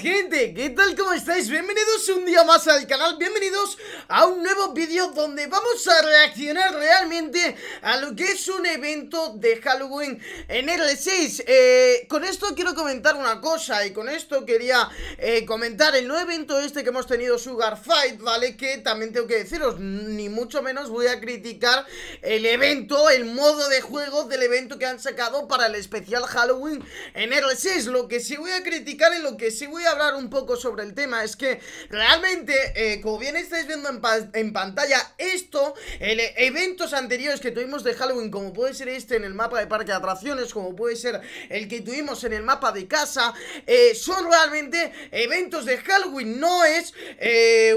gente, ¿qué tal? ¿Cómo estáis? Bienvenidos un día más al canal, bienvenidos a un nuevo vídeo donde vamos a reaccionar realmente a lo que es un evento de Halloween en R6 e eh, Con esto quiero comentar una cosa y con esto quería eh, comentar el nuevo evento este que hemos tenido Sugar Fight, ¿vale? Que también tengo que deciros, ni mucho menos voy a criticar el evento, el modo de juego del evento que han sacado para el especial Halloween en R6 e Lo que sí voy a criticar es lo que sí voy a hablar un poco sobre el tema es que realmente, eh, como bien estáis viendo en, pantalla, esto, eh, eventos anteriores que tuvimos de Halloween, como puede ser este en el mapa de parque de atracciones, como puede ser el que tuvimos en el mapa de casa, eh, son realmente eventos de Halloween, no es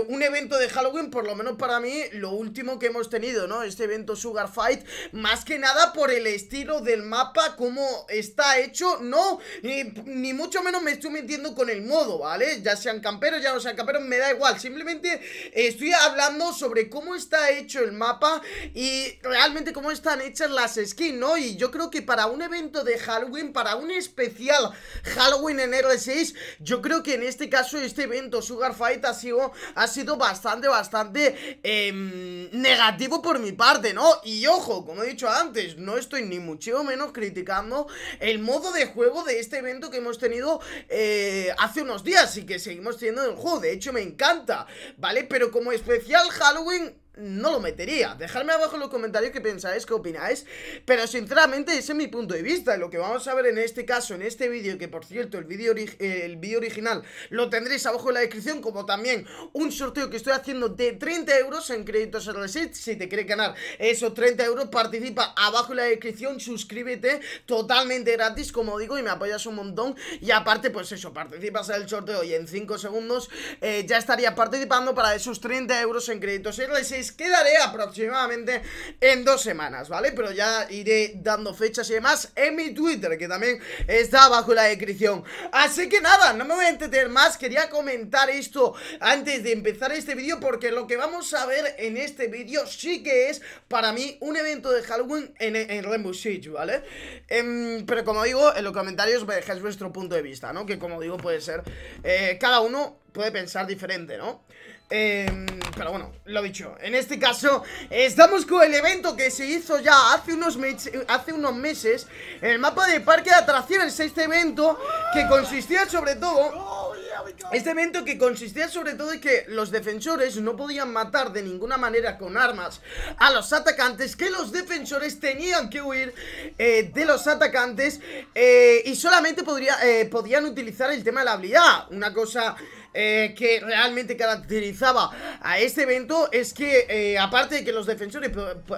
un evento de Halloween, por lo menos para mí, lo último que hemos tenido, ¿no? Este evento Sugar Fight, más que nada por el estilo del mapa, como está hecho, no, ni, mucho menos me estoy mintiendo con el modo, ¿vale? Ya sean camperos, ya no sean camperos, me da igual. Simplemente eh, estoy hablando sobre cómo está hecho el mapa y realmente cómo están hechas las skins, ¿no? Y yo creo que para un evento de Halloween, para un especial Halloween en R6, yo creo que en este caso este evento Sugar Fight ha sido, ha sido bastante, bastante em, negativo por mi parte, ¿no? Y ojo, como he dicho antes, no estoy ni mucho menos criticando el modo de juego de este evento que hemos tenido hace eh, hace unos días y que seguimos teniendo el juego. De hecho, me encanta, ¿vale? Pero como especial Halloween no lo metería. Dejadme abajo en los comentarios qué pensáis, qué opináis. Pero sinceramente, ese es mi punto de vista. Lo que vamos a ver en este caso, en este vídeo, que por cierto, el vídeo vídeo original lo tendréis abajo en la descripción, como también un sorteo que estoy haciendo de 30 euros en créditos R6 Si te quieres ganar esos 30 euros, participa abajo en la descripción, suscríbete totalmente gratis, como digo, y me apoyas un montón. Y aparte, pues eso, participas en el sorteo y en 5 segundos eh, ya estarías participando para esos 30 euros en créditos Reset quedaré aproximadamente en dos semanas, ¿vale? Pero ya iré dando fechas y demás en mi Twitter, que también está abajo en la descripción. Así que nada, no me voy a entretener más, quería comentar esto antes de empezar este vídeo, porque lo que vamos a ver en este vídeo sí que es, para mí, un evento de Halloween en, Rainbow Siege, ¿vale? Em, pero como digo, en los comentarios dejáis vuestro punto de vista, ¿no? Que como digo, puede ser eh, cada uno puede pensar diferente, ¿no? Em, pero bueno, lo dicho En este caso, estamos con el evento que se hizo ya hace unos, hace unos meses En el mapa de parque de atracciones Este evento que consistía sobre todo Este evento que consistía sobre todo en que los defensores no podían matar de ninguna manera con armas A los atacantes Que los defensores tenían que huir eh, de los atacantes eh, Y solamente podría, eh, podían utilizar el tema de la habilidad Una cosa... Eh, que realmente caracterizaba a este evento es que, eh, aparte de que los defensores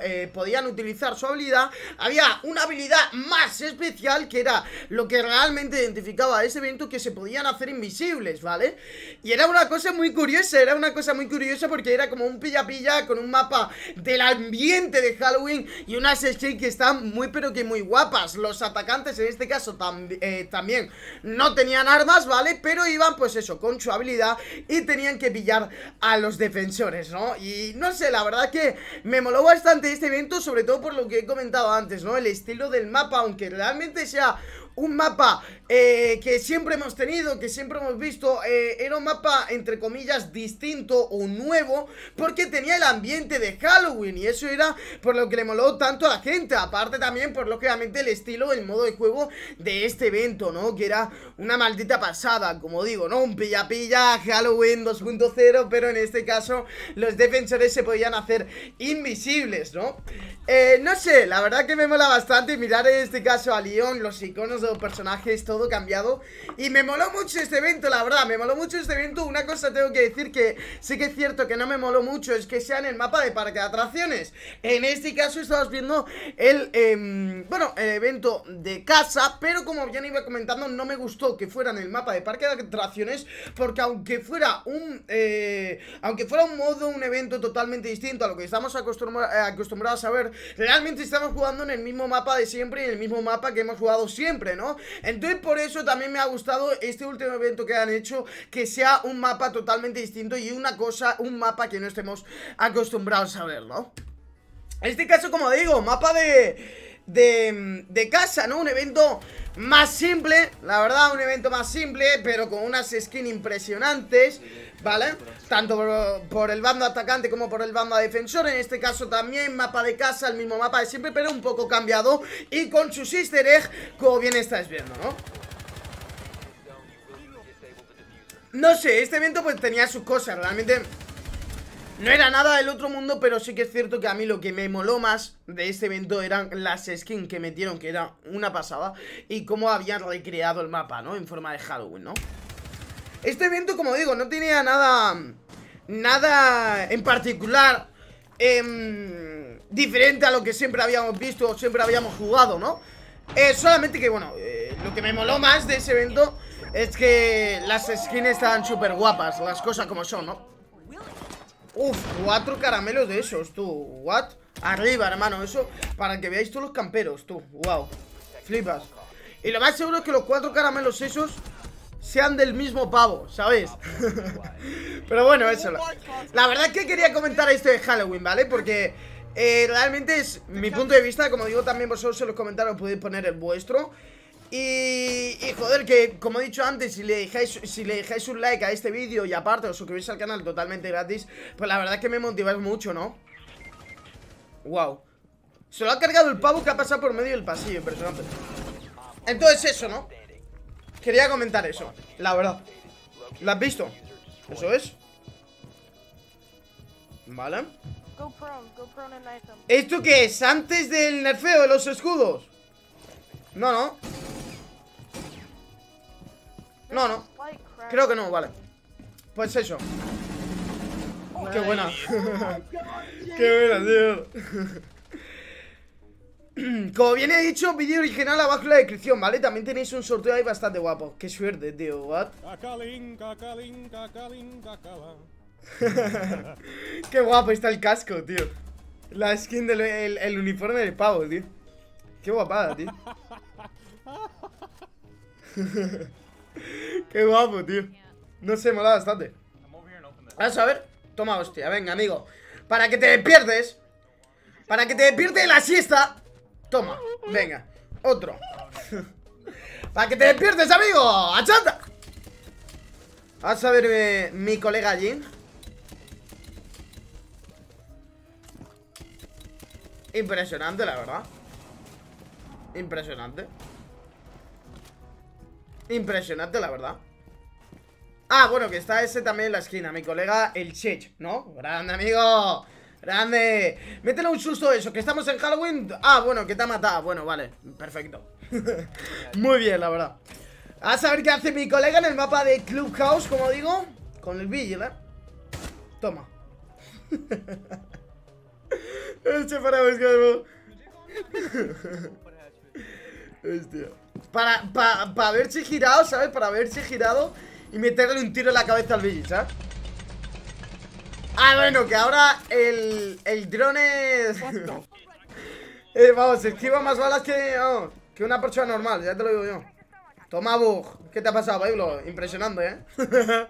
eh, podían utilizar su habilidad, había una habilidad más especial que era lo que realmente identificaba a este evento, que se podían hacer invisibles, ¿vale? Y era una cosa muy curiosa, era una cosa muy curiosa porque era como un pilla-pilla con un mapa del ambiente de Halloween y unas skins que están muy pero que muy guapas. Los atacantes en este caso también no tenían armas, ¿vale? Pero iban pues eso, con su habilidad y tenían que pillar a los defensores, ¿no? Y no sé, la verdad que me moló bastante este evento, sobre todo por lo que he comentado antes, ¿no? El estilo del mapa, aunque realmente sea un mapa eh, que siempre hemos tenido, que siempre hemos visto eh, Era un mapa, entre comillas, distinto o nuevo Porque tenía el ambiente de Halloween y eso era por lo que le moló tanto a la gente Aparte también por lógicamente el estilo, el modo de juego de este evento, ¿no? Que era una maldita pasada, como digo, ¿no? Un pilla pilla, Halloween 2.0 Pero en este caso los defensores se podían hacer invisibles, ¿no? Eh, no sé, la verdad que me mola bastante mirar en este caso a Lyon, los iconos personajes, todo cambiado Y me moló mucho este evento, la verdad, me moló mucho este evento Una cosa tengo que decir que sí que es cierto que no me moló mucho Es que sea en el mapa de parque de atracciones En este caso estamos viendo el, eh, bueno, el evento de casa Pero como bien iba comentando, no me gustó que fuera en el mapa de parque de atracciones Porque aunque fuera un, eh, aunque fuera un modo, un evento totalmente distinto a lo que estamos eh, acostumbrados a ver Realmente estamos jugando en el mismo mapa de siempre y en el mismo mapa que hemos jugado siempre entonces por eso también me ha gustado este último evento que han hecho, que sea un mapa totalmente distinto y una cosa, un mapa que no estemos acostumbrados a verlo En este caso, como digo, mapa de... De, de casa, ¿no? Un evento más simple, la verdad, un evento más simple, pero con unas skins impresionantes, ¿vale? Tanto por, el bando atacante como por el bando defensor. En este caso también mapa de casa, el mismo mapa de siempre, pero un poco cambiado. Y con sus easter egg, como bien estáis viendo, ¿no? No sé, este evento pues tenía sus cosas, realmente... No era nada del otro mundo, pero sí que es cierto que a mí lo que me moló más de este evento eran las skins que metieron, que era una pasada, y cómo habían recreado el mapa, ¿no? En forma de Halloween, ¿no? Este evento, como digo, no tenía nada... Nada en particular em, diferente a lo que siempre habíamos visto o siempre habíamos jugado, ¿no? Eh, solamente que, bueno, eh, lo que me moló más de ese evento es que las skins estaban súper guapas, las cosas como son, ¿no? Uf, cuatro caramelos de esos, tú What? Arriba, hermano, eso Para que veáis todos los camperos, tú Wow, flipas Y lo más seguro es que los cuatro caramelos esos sean del mismo pavo, ¿sabes? Pero bueno, eso La verdad es que quería comentar esto de Halloween, ¿vale? Porque eh, realmente es mi punto de vista Como digo, también vosotros en los comentarios podéis poner el vuestro y, y, joder, que como he dicho antes, si le dejáis, si le dejáis un like a este vídeo y aparte os suscribís al canal totalmente gratis, pues la verdad es que me motiváis mucho, ¿no? Wow. Se lo ha cargado el pavo que ha pasado por medio del pasillo, impresionante. Entonces eso, ¿no? Quería comentar eso, la verdad. ¿Lo has visto? Eso es. Vale. ¿Esto qué es? ¿Antes del nerfeo de los escudos? No, no. No, no. Creo que no, vale. Pues eso. Qué buena. Qué buena, tío. Como bien he dicho, vídeo original abajo en la descripción, ¿vale? También tenéis un sorteo ahí bastante guapo. Qué suerte, tío. What? Qué guapo está el casco, tío. La skin del uniforme del pavo, tío. Qué guapada, tío. Qué guapo, tío. No sé, mola bastante. Vamos a ver. Toma, hostia, venga, amigo. Para que te despiertes. Para que te despiertes de la siesta. Toma, venga. Otro. para que te despiertes, amigo. ¡Achata! Vas a ver mi colega allí. Impresionante, la verdad. Impresionante. Impresionante, la verdad Ah, bueno, que está ese también en la esquina Mi colega, el Chech, ¿no? ¡Grande, amigo! ¡Grande! Métele un susto eso, que estamos en Halloween Ah, bueno, que te ha matado Bueno, vale, perfecto Muy bien, la verdad A saber qué hace mi colega en el mapa de Clubhouse, como digo Con el Vigil, ¿eh? Toma Este para buscarlo Hostia este. Para, para, para haberse girado, ¿sabes? Para haberse girado y meterle un tiro en la cabeza al Billy, ¿sabes? Ah, bueno, que ahora el, el drone es... eh, vamos, esquiva más balas que, que una persona normal, ya te lo digo yo. Toma, Bug. ¿Qué te ha pasado, Pablo? Impresionante, ¿eh?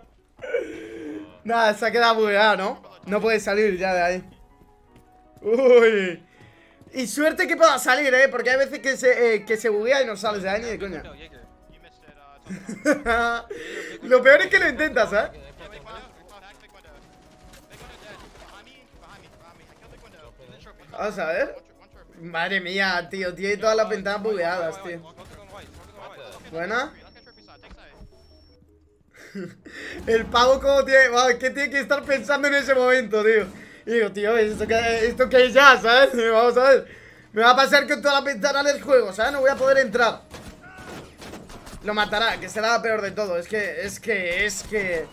Nada, se ha quedado bugueado, ¿no? No puede salir ya de ahí. Uy. Y suerte que pueda salir, ¿eh? Porque hay veces que se, se buguea y no sales de Ni de coña. lo peor es que lo intentas, ¿eh? Vamos a ver. Madre mía, tío. Tiene todas las ventanas bugueadas, tío. Buena. El pavo como tiene... ¿Qué tiene que estar pensando en ese momento, tío? Y digo, tío, ¿esto que esto ya, ¿sabes? Vamos a ver. Me va a pasar con toda la ventanas del juego, ¿sabes? No voy a poder entrar. Lo matará, que será peor de todo. Es que, es que, es que...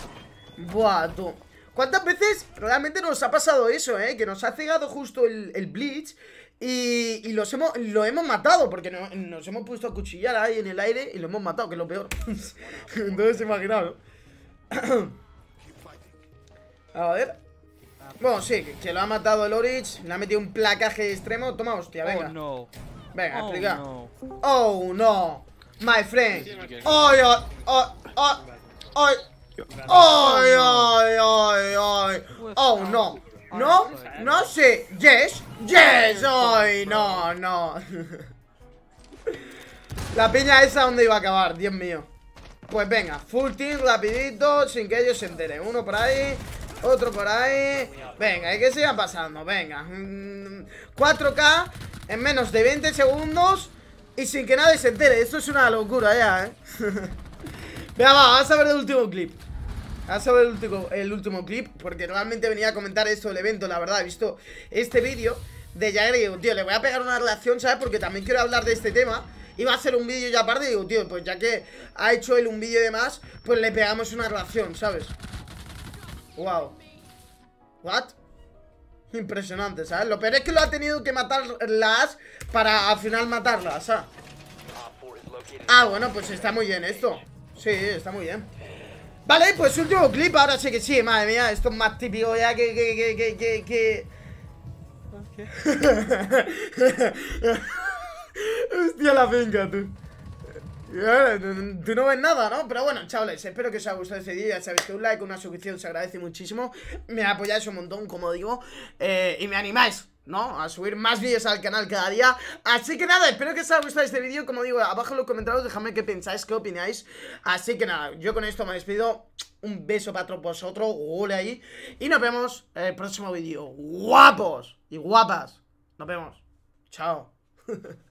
Buah, tú. ¿Cuántas veces realmente nos ha pasado eso, eh? Que nos ha cegado justo el, el Bleach y, y, hemos, lo hemos matado porque nos hemos puesto a cuchillar ahí en el aire y lo hemos matado, que es lo peor. Entonces, imaginaos. a ver. Bueno, sí, que lo ha matado el Orich, le ha metido un placaje extremo. Toma, hostia, venga. Oh, no. Venga, oh, explica. Oh, no. My friend. Oh, oh, oh, oh, oh. Oh, oh, oh, oh, no. No, no sé. Yes, yes. Ay, no, no. La piña esa dónde iba a acabar, Dios mío. Pues venga, full team rapidito, sin que ellos se enteren. Uno por ahí. Otro por ahí. Venga, y que seguir pasando. Venga. 4K mm, en menos de 20 segundos. Y sin que nadie se entere. Esto es una locura ya, ¿eh? Venga, vamos a ver el último clip. Vamos a ver el último, el último clip. Porque realmente venía a comentar esto del evento. La verdad, he visto este vídeo de Jagger y digo, tío, le voy a pegar una relación, ¿sabes? Porque también quiero hablar de este tema. Y va a ser un vídeo ya aparte. Y digo, tío, pues ya que ha hecho él un vídeo de más, pues le pegamos una relación, ¿sabes? Wow. What? Impresionante, ¿sabes? Lo peor es que lo ha tenido que matar las para al final matarlas, ¿sabes? Ah, bueno, pues está muy bien esto. Sí, está muy bien. Vale, pues último clip, ahora sí que sí, madre mía, esto es más típico ya que... que, que, que, que, que... Hostia la venga, tú. Tú no ves nada, ¿no? Pero bueno, chavales, espero que os haya gustado este vídeo Ya sabéis que un like, una suscripción se agradece muchísimo Me apoyáis un montón, como digo eh, Y me animáis ¿no? A subir más vídeos al canal cada día Así que nada, espero que os haya gustado este vídeo Como digo, abajo en los comentarios dejadme qué pensáis, qué opináis Así que nada, yo con esto me despido Un beso para todos vosotros, gole ahí Y nos vemos en el próximo vídeo Guapos y guapas Nos vemos, chao